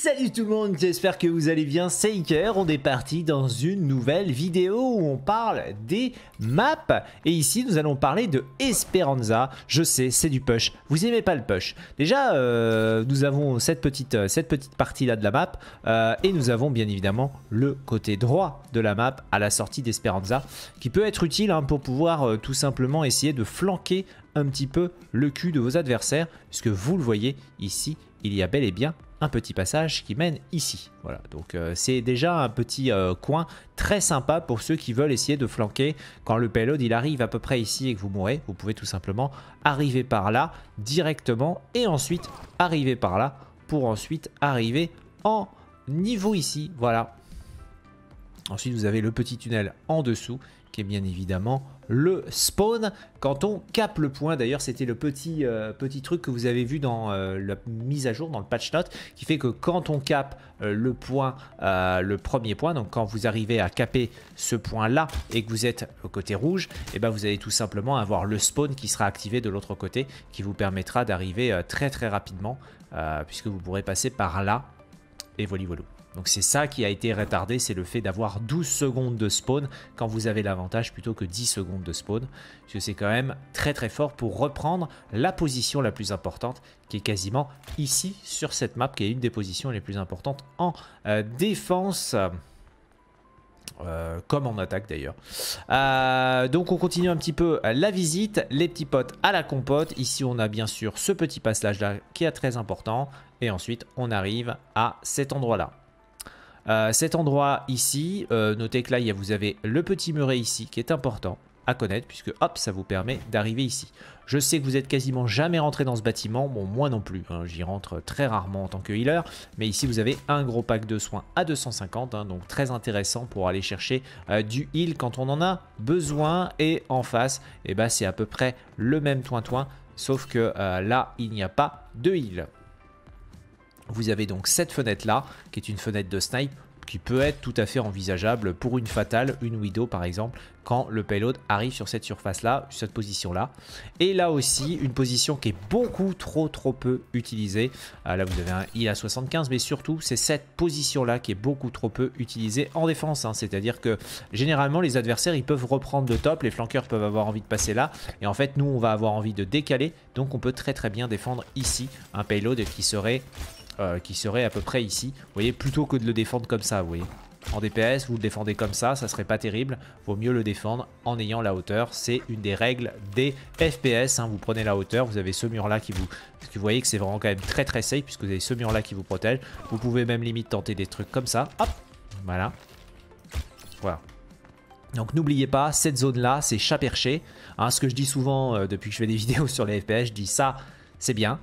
salut tout le monde, j'espère que vous allez bien, c'est Iker, on est parti dans une nouvelle vidéo où on parle des maps et ici nous allons parler de Esperanza, je sais c'est du push, vous aimez pas le push. Déjà euh, nous avons cette petite, euh, cette petite partie là de la map euh, et nous avons bien évidemment le côté droit de la map à la sortie d'Esperanza qui peut être utile hein, pour pouvoir tout simplement essayer de flanquer un petit peu le cul de vos adversaires, puisque vous le voyez ici, il y a bel et bien un petit passage qui mène ici. Voilà, donc euh, c'est déjà un petit euh, coin très sympa pour ceux qui veulent essayer de flanquer. Quand le payload il arrive à peu près ici et que vous mourrez, vous pouvez tout simplement arriver par là directement et ensuite arriver par là pour ensuite arriver en niveau ici. Voilà. Ensuite, vous avez le petit tunnel en dessous qui est bien évidemment le spawn quand on cap le point. D'ailleurs, c'était le petit, euh, petit truc que vous avez vu dans euh, la mise à jour, dans le patch note, qui fait que quand on cap euh, le point, le premier point, donc quand vous arrivez à caper ce point-là et que vous êtes au côté rouge, et eh ben vous allez tout simplement avoir le spawn qui sera activé de l'autre côté, qui vous permettra d'arriver très très rapidement, puisque vous pourrez passer par là et voilà. volou. Donc c'est ça qui a été retardé, c'est le fait d'avoir 12 secondes de spawn quand vous avez l'avantage plutôt que 10 secondes de spawn. Parce que c'est quand même très très fort pour reprendre la position la plus importante qui est quasiment ici sur cette map qui est une des positions les plus importantes en euh, défense. Euh, comme en attaque d'ailleurs. Euh, donc on continue un petit peu la visite, les petits potes à la compote. Ici on a bien sûr ce petit passage là qui est très important. Et ensuite on arrive à cet endroit là. Euh, cet endroit ici, euh, notez que là, vous avez le petit muret ici qui est important à connaître puisque hop, ça vous permet d'arriver ici. Je sais que vous êtes quasiment jamais rentré dans ce bâtiment, bon moi non plus, hein, j'y rentre très rarement en tant que healer, mais ici vous avez un gros pack de soins à 250, hein, donc très intéressant pour aller chercher euh, du heal quand on en a besoin, et en face, eh ben, c'est à peu près le même toin-toin, sauf que là, il n'y a pas de heal. Vous avez donc cette fenêtre là, qui est une fenêtre de snipe qui peut être tout à fait envisageable pour une fatale, une widow par exemple, quand le payload arrive sur cette surface là, cette position là. Et là aussi, une position qui est beaucoup trop trop peu utilisée. Ah, là vous avez un heal à 75, mais surtout c'est cette position là qui est beaucoup trop peu utilisée en défense. Hein. C'est-à-dire que généralement les adversaires ils peuvent reprendre de top, les flanqueurs peuvent avoir envie de passer là, et en fait nous on va avoir envie de décaler, donc on peut très très bien défendre ici un payload qui serait euh, qui serait à peu près ici. Vous voyez, plutôt que de le défendre comme ça, vous voyez. En DPS, vous le défendez comme ça, ça serait pas terrible. Vaut mieux le défendre en ayant la hauteur. C'est une des règles des FPS. Hein. Vous prenez la hauteur, vous avez ce mur-là qui vous... Parce que vous voyez que c'est vraiment quand même très très safe puisque vous avez ce mur-là qui vous protège. Vous pouvez même limite tenter des trucs comme ça. Hop Voilà. Voilà. Donc n'oubliez pas, cette zone-là, c'est chat hein. ce que je dis souvent euh, depuis que je fais des vidéos sur les FPS, je dis ça, c'est bien,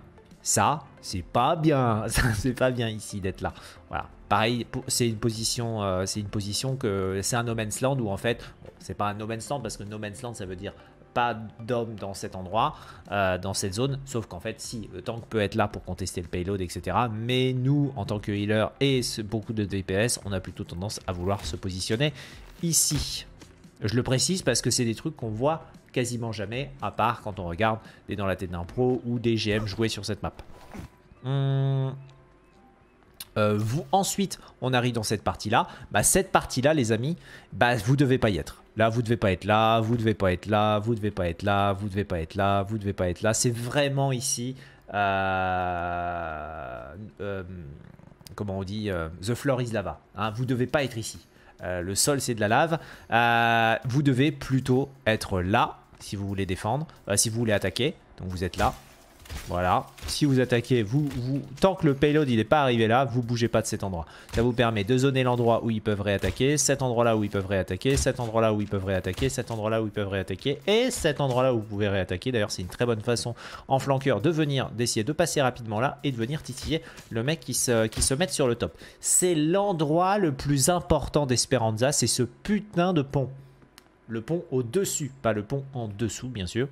ça, c'est pas bien. c'est pas bien ici d'être là. Voilà. Pareil, c'est une position, euh, c'est une position que c'est un no man's land où en fait, c'est pas un no man's land parce que no man's land ça veut dire pas d'homme dans cet endroit, euh, dans cette zone, sauf qu'en fait, si, le tank peut être là pour contester le payload, etc. Mais nous, en tant que healer et beaucoup de DPS, on a plutôt tendance à vouloir se positionner ici. Je le précise parce que c'est des trucs qu'on voit quasiment jamais, à part quand on regarde des dans la tête d'un pro ou des GM joués sur cette map. Hmm. Euh, vous, ensuite, on arrive dans cette partie-là. Bah, cette partie-là, les amis, bah, vous devez pas y être. Là, vous devez pas être là, vous devez pas être là, vous devez pas être là, vous devez pas être là, vous devez pas être là. C'est vraiment ici. Euh, euh, comment on dit The floor is lava. Vous hein. vous devez pas être ici. le sol, c'est de la lave. vous devez plutôt être là si vous voulez défendre, euh, si vous voulez attaquer. Donc vous êtes là. Voilà. Si vous attaquez, vous, vous, tant que le payload il n'est pas arrivé là, vous bougez pas de cet endroit. Ça vous permet de zoner l'endroit où ils peuvent réattaquer, cet endroit là où ils peuvent réattaquer, cet endroit là où ils peuvent réattaquer, cet endroit là où ils peuvent réattaquer et cet endroit là où vous pouvez réattaquer. D'ailleurs, c'est une très bonne façon en flanqueur de venir, d'essayer de passer rapidement là et de venir titiller le mec qui se, qui se met sur le top. C'est l'endroit le plus important d'Esperanza, c'est ce putain de pont le pont au-dessus, pas le pont en dessous bien sûr,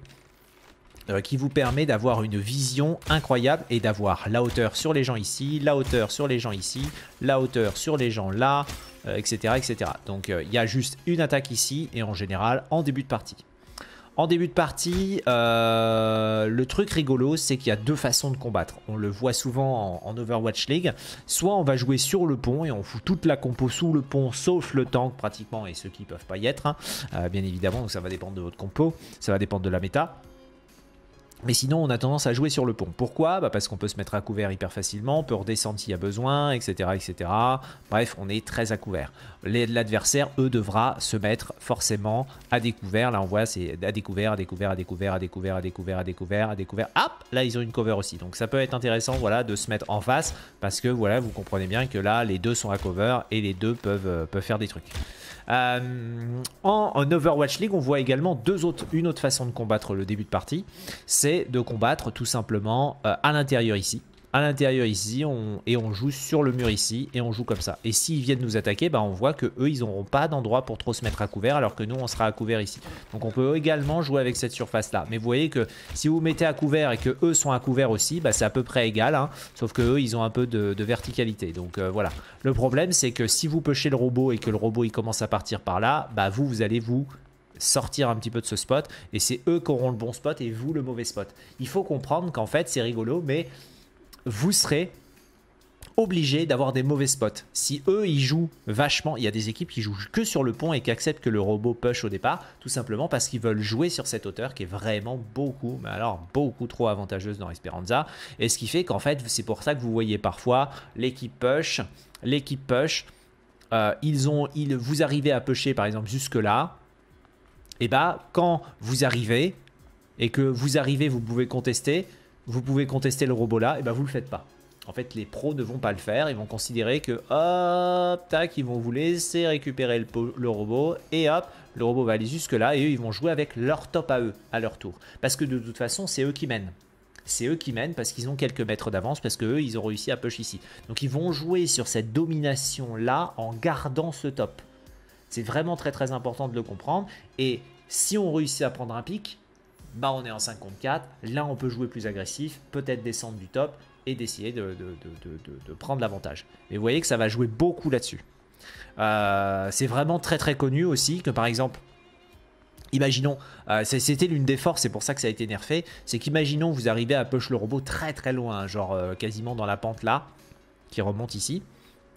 euh, qui vous permet d'avoir une vision incroyable et d'avoir la hauteur sur les gens ici, la hauteur sur les gens ici, la hauteur sur les gens là, etc., euh, etc. Donc euh, il y a juste une attaque ici et en général en début de partie. En début de partie, euh, le truc rigolo, c'est qu'il y a deux façons de combattre. On le voit souvent en, Overwatch League. Soit on va jouer sur le pont et on fout toute la compo sous le pont, sauf le tank pratiquement et ceux qui ne peuvent pas y être, hein. euh, bien évidemment. Donc ça va dépendre de votre compo, ça va dépendre de la méta. Mais sinon, on a tendance à jouer sur le pont. Pourquoi bah, Parce qu'on peut se mettre à couvert hyper facilement, on peut redescendre s'il y a besoin, etc., etc. Bref, on est très à couvert. L'adversaire, eux, devra se mettre forcément à découvert. Là, on voit, c'est à découvert, à découvert, à découvert, à découvert, à découvert, à découvert, à découvert. Hop Là, ils ont une cover aussi. Donc, ça peut être intéressant, voilà, de se mettre en face parce que, voilà, vous comprenez bien que là, les deux sont à cover et les deux peuvent, euh, peuvent faire des trucs. Euh, en, Overwatch League, on voit également deux autres, une autre façon de combattre le début de partie, c'est de combattre tout simplement euh, à l'intérieur ici à l'intérieur ici, on, et on joue sur le mur ici, et on joue comme ça. Et s'ils viennent nous attaquer, bah on voit que eux, ils n'auront pas d'endroit pour trop se mettre à couvert, alors que nous, on sera à couvert ici. Donc on peut également jouer avec cette surface-là. Mais vous voyez que si vous mettez à couvert et que eux sont à couvert aussi, bah c'est à peu près égal, hein. sauf que eux, ils ont un peu de, verticalité. Donc euh, voilà. Le problème, c'est que si vous pêchez le robot et que le robot, il commence à partir par là, bah vous, vous allez vous sortir un petit peu de ce spot, et c'est eux qui auront le bon spot et vous le mauvais spot. Il faut comprendre qu'en fait, c'est rigolo, mais vous serez obligé d'avoir des mauvais spots. Si eux, ils jouent vachement, il y a des équipes qui jouent que sur le pont et qui acceptent que le robot push au départ, tout simplement parce qu'ils veulent jouer sur cette hauteur qui est vraiment beaucoup, mais alors beaucoup trop avantageuse dans Esperanza. Et ce qui fait qu'en fait, c'est pour ça que vous voyez parfois l'équipe push, l'équipe push, euh, ils ont, ils, vous arrivez à pusher par exemple jusque-là, et eh bah ben, quand vous arrivez, et que vous arrivez, vous pouvez contester, vous pouvez contester le robot là, et ben vous le faites pas. En fait, les pros ne vont pas le faire, ils vont considérer que hop, tac, ils vont vous laisser récupérer le, le robot, et hop, le robot va aller jusque-là, et eux, ils vont jouer avec leur top à eux, à leur tour. Parce que de toute façon, c'est eux qui mènent. C'est eux qui mènent parce qu'ils ont quelques mètres d'avance, parce qu'eux, ils ont réussi à push ici. Donc ils vont jouer sur cette domination-là en gardant ce top. C'est vraiment très très important de le comprendre, et si on réussit à prendre un pic, bah on est en 5 contre 4, là on peut jouer plus agressif, peut-être descendre du top et d'essayer de, de, prendre l'avantage. Mais vous voyez que ça va jouer beaucoup là-dessus. Euh, c'est vraiment très très connu aussi que par exemple, imaginons, euh, c'était l'une des forces, c'est pour ça que ça a été nerfé, c'est qu'imaginons vous arrivez à push le robot très très loin, genre euh, quasiment dans la pente là, qui remonte ici.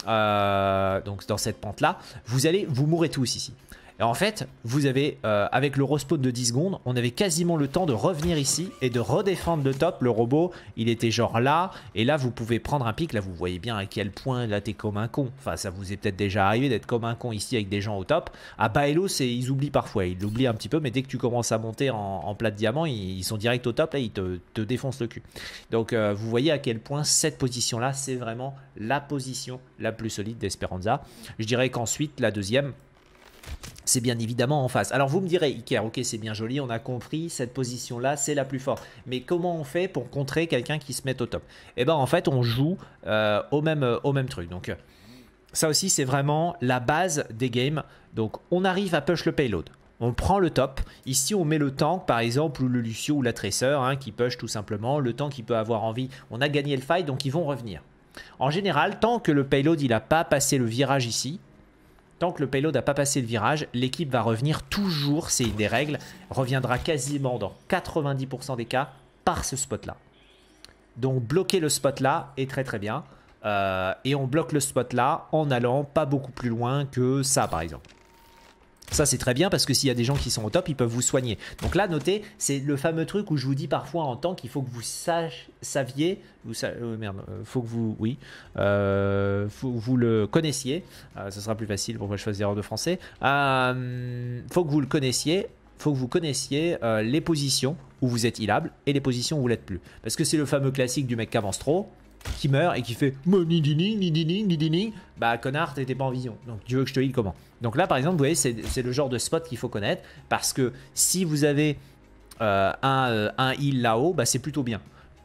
donc dans cette pente là, vous allez vous mourrez tous ici. Et en fait, vous avez, euh, avec le respawn de 10 secondes, on avait quasiment le temps de revenir ici et de redéfendre le top. Le robot, il était genre là, et là, vous pouvez prendre un pic. Là, vous voyez bien à quel point, là, t'es comme un con. Enfin, ça vous est peut-être déjà arrivé d'être comme un con ici avec des gens au top. À Baello, ils oublient parfois, ils l'oublient un petit peu, mais dès que tu commences à monter en, plat de diamant, ils, sont direct au top, là, ils te, défoncent le cul. Donc, euh, vous voyez à quel point cette position-là, c'est vraiment la position la plus solide d'Esperanza. Je dirais qu'ensuite, la deuxième, c'est bien évidemment en face. Alors vous me direz, Iker, ok, c'est bien joli, on a compris, cette position-là, c'est la plus forte. Mais comment on fait pour contrer quelqu'un qui se met au top Eh bien, en fait, on joue euh, au, même, euh, au même truc. Donc, ça aussi, c'est vraiment la base des games. Donc, on arrive à push le payload. On prend le top. Ici, on met le tank, par exemple, ou le Lucio ou la Tresseur, hein, qui push tout simplement. Le tank, qui peut avoir envie. On a gagné le fight, donc ils vont revenir. En général, tant que le payload, il n'a pas passé le virage ici, Tant que le payload n'a pas passé le virage, l'équipe va revenir toujours, c'est une des règles, reviendra quasiment dans 90% des cas par ce spot-là. Donc bloquer le spot-là est très très bien. Euh, et on bloque le spot-là en allant pas beaucoup plus loin que ça par exemple. Ça, c'est très bien parce que s'il y a des gens qui sont au top, ils peuvent vous soigner. Donc là, notez, c'est le fameux truc où je vous dis parfois en tant qu'il faut que vous sache, saviez, vous oh, merde, euh, faut que vous, oui, euh, faut, vous le connaissiez. Ah, ça sera plus facile pour moi, je fasse erreurs de français. Euh, faut que vous le connaissiez. Faut que vous connaissiez euh, les positions où vous êtes illable et les positions où vous l'êtes plus. Parce que c'est le fameux classique du mec qui avance trop qui meurt et qui fait ni bah connard, t'étais pas en vision. Donc tu veux que je te heal comment Donc là, par exemple, vous voyez, c'est le genre de spot qu'il faut connaître parce que si vous avez euh, un, euh, un, heal là-haut, bah c'est plutôt bien.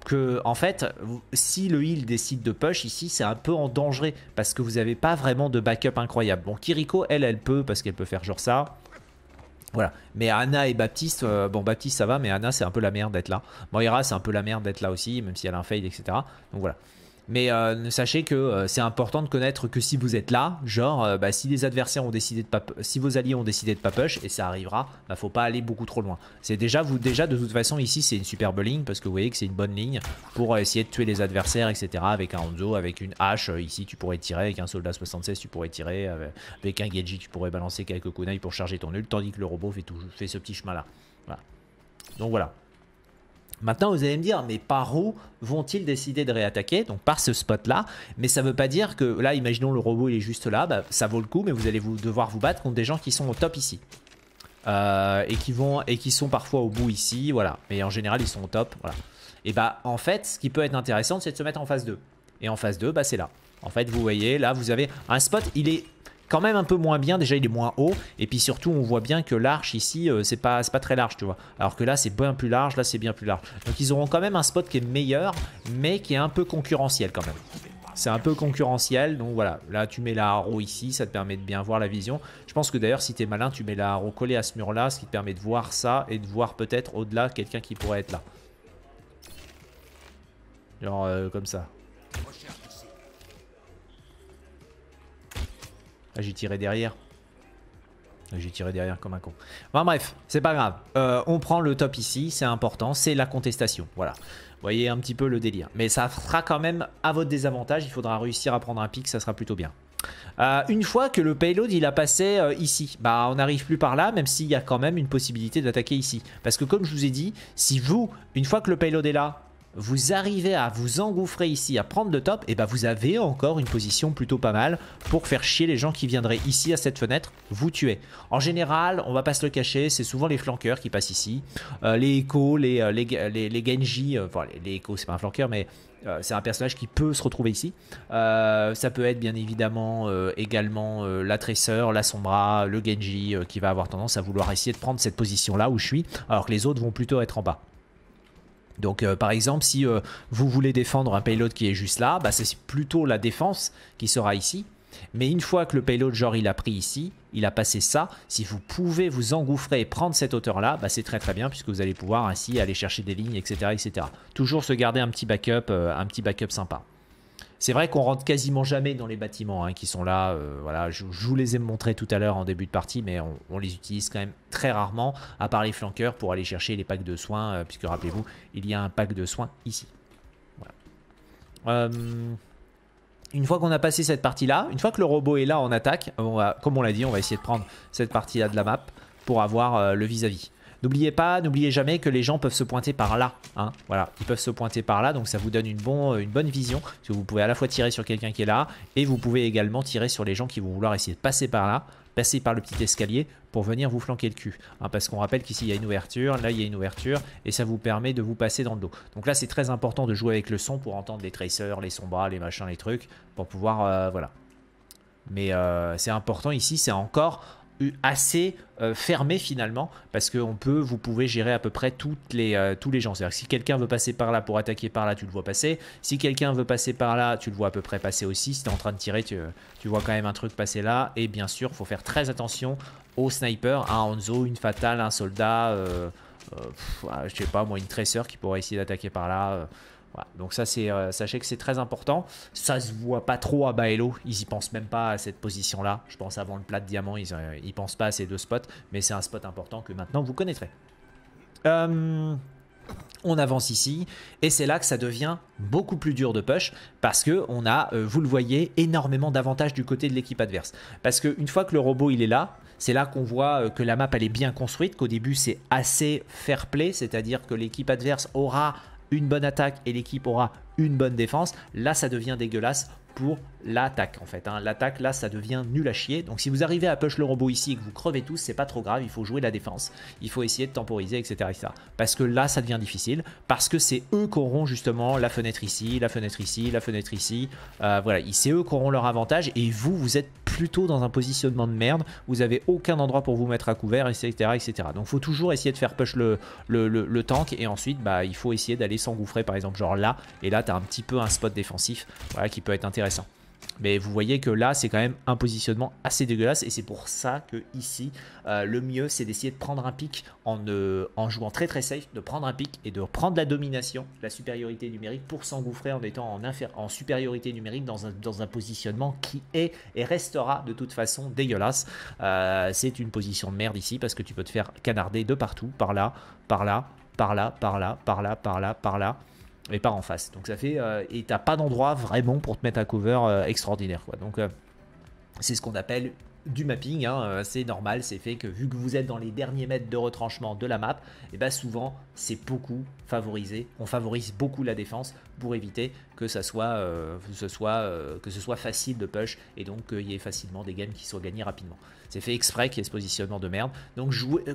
Que en fait, si le heal décide de push ici, c'est un peu en danger parce que vous n'avez pas vraiment de backup incroyable. Bon, Kiriko, elle, elle peut parce qu'elle peut faire genre ça. Voilà. Mais Anna et Baptiste, euh, bon, Baptiste ça va, mais Anna c'est un peu la merde d'être là. Moira c'est un peu la merde d'être là aussi, même si elle a un fail, etc. Donc voilà. Mais euh, sachez que euh, c'est important de connaître que si vous êtes là, genre euh, bah, si les adversaires ont décidé de pas, si vos alliés ont décidé de pas push et ça arrivera, bah faut pas aller beaucoup trop loin. C'est déjà vous déjà de toute façon ici c'est une superbe ligne parce que vous voyez que c'est une bonne ligne pour essayer de tuer les adversaires etc avec un Hanzo, avec une hache ici tu pourrais tirer avec un soldat 76 tu pourrais tirer avec un Genji tu pourrais balancer quelques kunai pour charger ton ult tandis que le robot fait tout, fait ce petit chemin là. Voilà. Donc voilà. Maintenant, vous allez me dire, mais par où vont-ils décider de réattaquer Donc par ce spot-là. Mais ça ne veut pas dire que là, imaginons le robot, il est juste là, bah, ça vaut le coup, mais vous allez vous, devoir vous battre contre des gens qui sont au top ici. Euh, et qui vont et qui sont parfois au bout ici, voilà. Mais en général, ils sont au top, voilà. Et bah en fait, ce qui peut être intéressant, c'est de se mettre en phase 2. Et en phase 2, bah c'est là. En fait, vous voyez, là, vous avez un spot, il est même un peu moins bien. Déjà, il est moins haut. Et puis surtout, on voit bien que l'arche ici, euh, c'est pas, pas très large, tu vois. Alors que là, c'est bien plus large. Là, c'est bien plus large. Donc, ils auront quand même un spot qui est meilleur, mais qui est un peu concurrentiel quand même. C'est un peu concurrentiel, donc voilà. Là, tu mets la haro ici, ça te permet de bien voir la vision. Je pense que d'ailleurs, si t'es malin, tu mets la haro collée à ce mur-là, ce qui te permet de voir ça et de voir peut-être au-delà quelqu'un qui pourrait être là. Genre euh, comme ça. Ah, j'ai tiré derrière. Ah, j'ai tiré derrière comme un con. Enfin bref, c'est pas grave. Euh, on prend le top ici, c'est important, c'est la contestation. Voilà. Vous voyez un petit peu le délire. Mais ça fera quand même à votre désavantage. Il faudra réussir à prendre un pic, ça sera plutôt bien. Euh, une fois que le payload il a passé euh, ici, bah on n'arrive plus par là, même s'il y a quand même une possibilité d'attaquer ici. Parce que comme je vous ai dit, si vous, une fois que le payload est là, vous arrivez à vous engouffrer ici, à prendre le top, et bien bah, vous avez encore une position plutôt pas mal pour faire chier les gens qui viendraient ici à cette fenêtre, vous tuer. En général, on va pas se le cacher, c'est souvent les flanqueurs qui passent ici. Euh, les échos, euh, les, les, les, Genji, euh, enfin les, échos c'est pas un flanqueur mais c'est un personnage qui peut se retrouver ici. ça peut être bien évidemment également la tresseur, la sombra, le Genji qui va avoir tendance à vouloir essayer de prendre cette position là où je suis alors que les autres vont plutôt être en bas. Donc euh, par exemple, si euh, vous voulez défendre un payload qui est juste là, bah, c'est plutôt la défense qui sera ici. Mais une fois que le payload, genre, il a pris ici, il a passé ça, si vous pouvez vous engouffrer et prendre cette hauteur-là, bah, c'est très très bien puisque vous allez pouvoir ainsi aller chercher des lignes, etc. etc. Toujours se garder un petit backup, euh, un petit backup sympa. C'est vrai qu'on rentre quasiment jamais dans les bâtiments hein, qui sont là. Euh, voilà, je, vous les ai montrés tout à l'heure en début de partie, mais on, les utilise quand même très rarement, à part les flanqueurs, pour aller chercher les packs de soins, euh, puisque rappelez-vous, il y a un pack de soins ici. Euh, une fois qu'on a passé cette partie-là, une fois que le robot est là en attaque, comme on l'a dit, on va essayer de prendre cette partie-là de la map pour avoir le vis-à-vis. vis à vis N'oubliez pas, n'oubliez jamais que les gens peuvent se pointer par là. Hein. Voilà, ils peuvent se pointer par là, donc ça vous donne une, euh, une bonne vision. Parce que vous pouvez à la fois tirer sur quelqu'un qui est là, et vous pouvez également tirer sur les gens qui vont vouloir essayer de passer par là, passer par le petit escalier pour venir vous flanquer le cul. Hein, parce qu'on rappelle qu'ici il y a une ouverture, là il y a une ouverture, et ça vous permet de vous passer dans le dos. Donc là c'est très important de jouer avec le son pour entendre les tracers, les sombras, les machins, les trucs, pour pouvoir... Euh, voilà. Mais euh, c'est important ici, c'est encore assez euh, fermé finalement parce que on peut, vous pouvez gérer à peu près toutes les, euh, tous les gens. C'est-à-dire que si quelqu'un veut passer par là pour attaquer par là, tu le vois passer. Si quelqu'un veut passer par là, tu le vois à peu près passer aussi. Si tu es en train de tirer, tu, vois quand même un truc passer là. Et bien sûr, il faut faire très attention aux snipers, à un Hanzo, une fatale, un soldat, euh, ah, je sais pas moi, une tresseur qui pourrait essayer d'attaquer par là. Donc ça, c'est, euh, sachez que c'est très important. Ça se voit pas trop à Baello. Ils y pensent même pas à cette position-là. Je pense avant le plat de diamant, ils, euh, pensent pas à ces deux spots. Mais c'est un spot important que maintenant vous connaîtrez. Euh, on avance ici et c'est là que ça devient beaucoup plus dur de push parce que on a, vous le voyez, énormément d'avantages du côté de l'équipe adverse. Parce que une fois que le robot il est là, c'est là qu'on voit que la map elle est bien construite, qu'au début c'est assez fair play, c'est-à-dire que l'équipe adverse aura une bonne attaque et l'équipe aura une bonne défense, là ça devient dégueulasse pour l'attaque en fait. Hein. L'attaque là ça devient nul à chier. Donc si vous arrivez à push le robot ici et que vous crevez tous, c'est pas trop grave, il faut jouer la défense. Il faut essayer de temporiser, etc. etc. Parce que là ça devient difficile, parce que c'est eux qui auront justement la fenêtre ici, la fenêtre ici, la fenêtre ici. Euh, voilà, c'est eux qui auront leur avantage et vous, vous êtes plutôt dans un positionnement de merde, vous avez aucun endroit pour vous mettre à couvert, etc. etc. Donc faut toujours essayer de faire push le, le, tank et ensuite bah, il faut essayer d'aller s'engouffrer par exemple genre là et là tu as un petit peu un spot défensif voilà, qui peut être intéressant. Mais vous voyez que là, c'est quand même un positionnement assez dégueulasse et c'est pour ça que ici, euh, le mieux, c'est d'essayer de prendre un pic euh, en, jouant très très safe, de prendre un pic et de prendre la domination, la supériorité numérique pour s'engouffrer en étant en, supériorité numérique dans un, positionnement qui est et restera de toute façon dégueulasse. Euh, c'est une position de merde ici parce que tu peux te faire canarder de partout, par là, par là, par là, par là, par là, par là. Par là et pas en face. Donc ça fait euh, et t'as pas d'endroit vraiment pour te mettre à cover euh, extraordinaire quoi. Donc euh, c'est ce qu'on appelle du mapping, hein, c'est normal, c'est fait que vu que vous êtes dans les derniers mètres de retranchement de la map, et eh ben souvent c'est beaucoup favorisé, on favorise beaucoup la défense pour éviter que ça soit, ce soit, que ce soit facile de push et donc qu'il y ait facilement des games qui soient gagnés rapidement. C'est fait exprès qu'il y ait ce positionnement de merde. Donc jouer,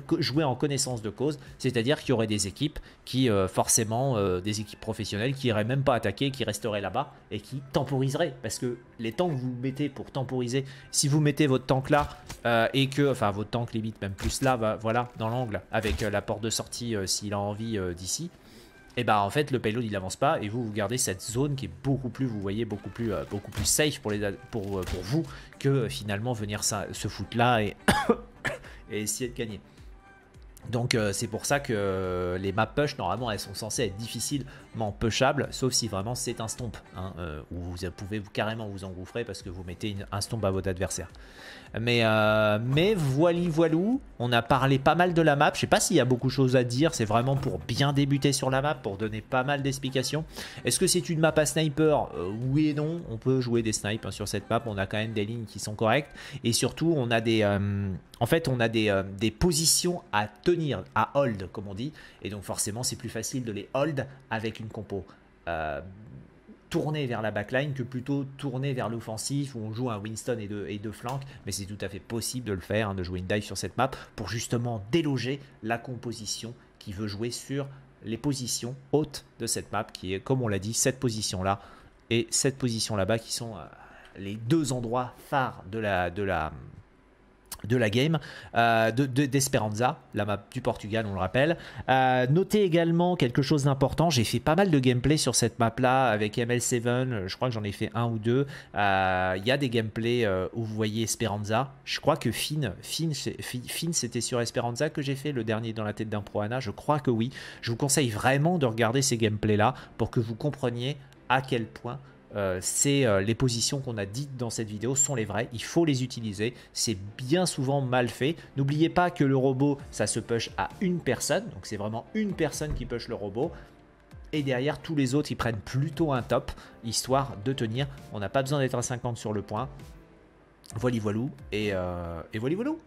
en connaissance de cause, c'est-à-dire qu'il y aurait des équipes qui, euh, forcément, euh, des équipes professionnelles qui n'iraient même pas attaquer, qui resteraient là-bas et qui temporiseraient. Parce que les temps que vous mettez pour temporiser, si vous mettez votre tank là euh, et que, enfin votre tank limite même plus là, voilà, dans l'angle, avec la porte de sortie s'il a envie d'ici, et eh bah ben, en fait le payload il avance pas et vous vous gardez cette zone qui est beaucoup plus vous voyez beaucoup plus euh, beaucoup plus safe pour les pour, euh, vous que euh, finalement venir ça, se foutre là et, essayer de gagner. Donc c'est pour ça que les maps push normalement elles sont censées être difficiles peuchable, sauf si vraiment c'est un stomp, hein, euh, où vous pouvez carrément vous engouffrer parce que vous mettez un stomp à votre adversaire. Mais, euh, mais voili voilou, on a parlé pas mal de la map, je sais pas s'il y a beaucoup de choses à dire, c'est vraiment pour bien débuter sur la map, pour donner pas mal d'explications. Est-ce que c'est une map à sniper euh, Oui et non, on peut jouer des snipes hein, sur cette map, on a quand même des lignes qui sont correctes, et surtout on a des... en fait on a des, des positions à tenir, à hold comme on dit, et donc forcément c'est plus facile de les hold avec une compo euh, tournée vers la backline que plutôt tournée vers l'offensif où on joue un Winston et deux, et flancs. Mais c'est tout à fait possible de le faire, hein, de jouer une dive sur cette map pour justement déloger la composition qui veut jouer sur les positions hautes de cette map qui est, comme on l'a dit, cette position là et cette position là-bas qui sont euh, les deux endroits phares de la, de la, de la game euh, de, la map du Portugal, on le rappelle. Euh, notez également quelque chose d'important, j'ai fait pas mal de gameplay sur cette map-là avec ML7, je crois que j'en ai fait un ou deux. Il euh, y a des gameplays où vous voyez Esperanza. Je crois que Finn, c'était sur Esperanza que j'ai fait, le dernier dans la tête d'un Proana, je crois que oui. Je vous conseille vraiment de regarder ces gameplays-là pour que vous compreniez à quel point euh, c'est euh, les positions qu'on a dites dans cette vidéo sont les vraies, il faut les utiliser, c'est bien souvent mal fait. N'oubliez pas que le robot, ça se push à une personne, donc c'est vraiment une personne qui push le robot. Et derrière, tous les autres, ils prennent plutôt un top, histoire de tenir. On n'a pas besoin d'être à 50 sur le point. voili voilou, et, euh, voilou.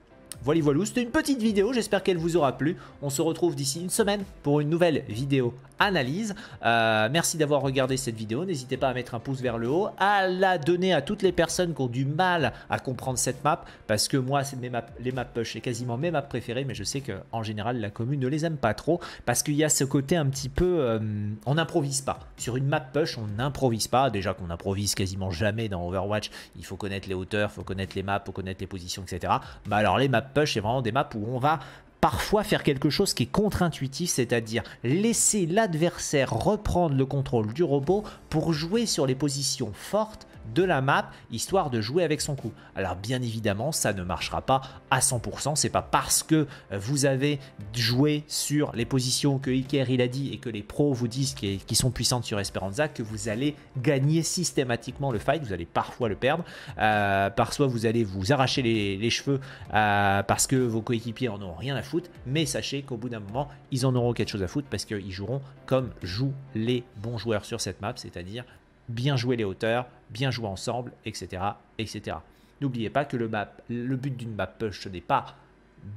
Voilà, voilà, c'était une petite vidéo, j'espère qu'elle vous aura plu. On se retrouve d'ici une semaine pour une nouvelle vidéo analyse. Euh, merci d'avoir regardé cette vidéo, n'hésitez pas à mettre un pouce vers le haut, à la donner à toutes les personnes qui ont du mal à comprendre cette map, parce que moi, mes les maps push, c'est quasiment mes maps préférées, mais je sais qu'en général, la commune ne les aime pas trop, parce qu'il y a ce côté un petit peu... Euh, on n'improvise pas. Sur une map push, on n'improvise pas. Déjà qu'on n'improvise quasiment jamais dans Overwatch, il faut connaître les hauteurs, il faut connaître les maps, il faut connaître les positions, etc. Bah alors les maps push, c'est vraiment des maps où on va parfois faire quelque chose qui est contre-intuitif, c'est-à-dire laisser l'adversaire reprendre le contrôle du robot pour jouer sur les positions fortes de la map, histoire de jouer avec son coup. Alors bien évidemment, ça ne marchera pas à 100%, c'est pas parce que vous avez joué sur les positions que Iker il a dit et que les pros vous disent qui, sont puissantes sur Esperanza que vous allez gagner systématiquement le fight, vous allez parfois le perdre, euh, parfois vous allez vous arracher les, cheveux euh, parce que vos coéquipiers en ont rien à foutre, mais sachez qu'au bout d'un moment, ils en auront quelque chose à foutre parce qu'ils joueront comme jouent les bons joueurs sur cette map, c'est-à-dire bien jouer les hauteurs, bien jouer ensemble, etc. etc. N'oubliez pas que le, map, le but d'une map push, ce n'est pas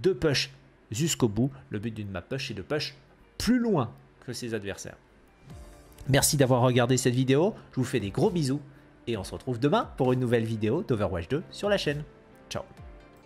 de push jusqu'au bout, le but d'une map push, c'est de push plus loin que ses adversaires. Merci d'avoir regardé cette vidéo, je vous fais des gros bisous et on se retrouve demain pour une nouvelle vidéo d'Overwatch 2 sur la chaîne. Ciao